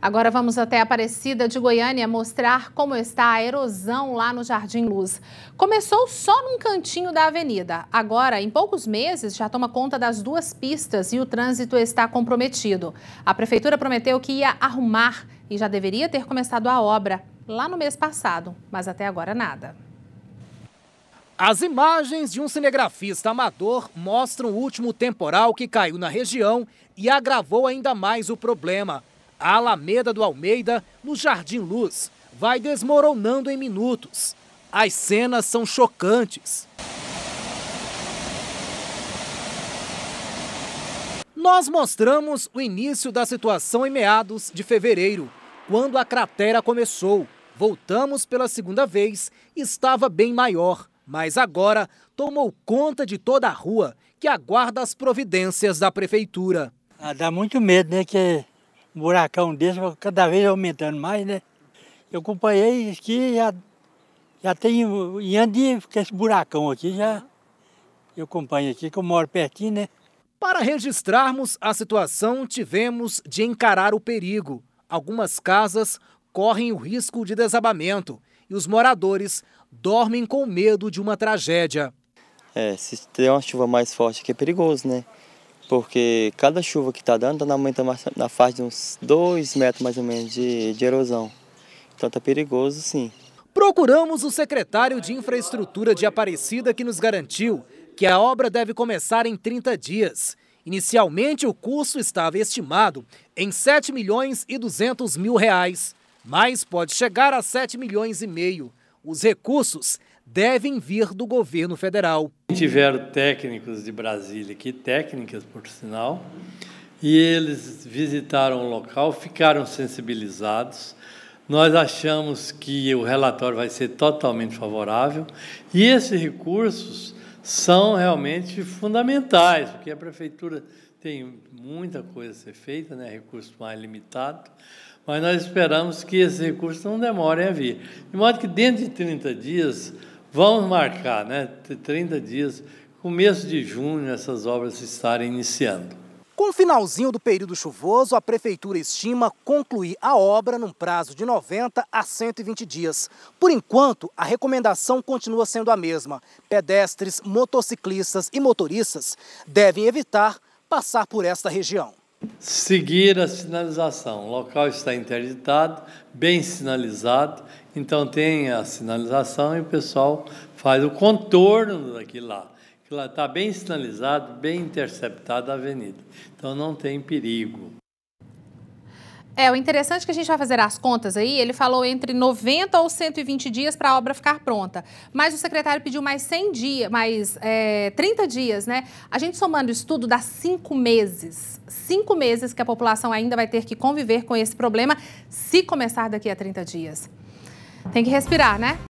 Agora vamos até a Aparecida de Goiânia mostrar como está a erosão lá no Jardim Luz. Começou só num cantinho da avenida. Agora, em poucos meses, já toma conta das duas pistas e o trânsito está comprometido. A prefeitura prometeu que ia arrumar e já deveria ter começado a obra lá no mês passado, mas até agora nada. As imagens de um cinegrafista amador mostram o último temporal que caiu na região e agravou ainda mais o problema. A Alameda do Almeida, no Jardim Luz, vai desmoronando em minutos. As cenas são chocantes. Nós mostramos o início da situação em meados de fevereiro, quando a cratera começou. Voltamos pela segunda vez, estava bem maior, mas agora tomou conta de toda a rua, que aguarda as providências da prefeitura. Ah, dá muito medo, né? Que um buracão desse, cada vez aumentando mais, né? Eu acompanhei aqui já, já tem, em Andi, fica esse buracão aqui, já eu acompanho aqui, que eu moro pertinho, né? Para registrarmos a situação, tivemos de encarar o perigo. Algumas casas correm o risco de desabamento e os moradores dormem com medo de uma tragédia. É, se tem uma chuva mais forte aqui é perigoso, né? porque cada chuva que está dando está aumentando na faixa de uns 2 metros mais ou menos de, de erosão. Então está perigoso sim. Procuramos o secretário de Infraestrutura de Aparecida que nos garantiu que a obra deve começar em 30 dias. Inicialmente, o custo estava estimado em 7 milhões e 200 mil reais, mas pode chegar a 7 milhões e meio. Os recursos devem vir do governo federal tiveram técnicos de Brasília aqui, técnicas, por sinal, e eles visitaram o local, ficaram sensibilizados. Nós achamos que o relatório vai ser totalmente favorável e esses recursos são realmente fundamentais, porque a prefeitura tem muita coisa a ser feita, né? recurso mais limitado, mas nós esperamos que esses recursos não demorem a vir. De modo que dentro de 30 dias Vamos marcar, né? 30 dias, começo de junho, essas obras estarem iniciando. Com o finalzinho do período chuvoso, a prefeitura estima concluir a obra num prazo de 90 a 120 dias. Por enquanto, a recomendação continua sendo a mesma. Pedestres, motociclistas e motoristas devem evitar passar por esta região. Seguir a sinalização. O local está interditado, bem sinalizado então tem a sinalização e o pessoal faz o contorno daquilo lá. Aquilo lá está bem sinalizado, bem interceptada a avenida. Então não tem perigo. É, o interessante é que a gente vai fazer as contas aí, ele falou entre 90 ou 120 dias para a obra ficar pronta. Mas o secretário pediu mais 100 dias, mais é, 30 dias, né? A gente somando isso tudo dá cinco meses. Cinco meses que a população ainda vai ter que conviver com esse problema se começar daqui a 30 dias. Tem que respirar, né?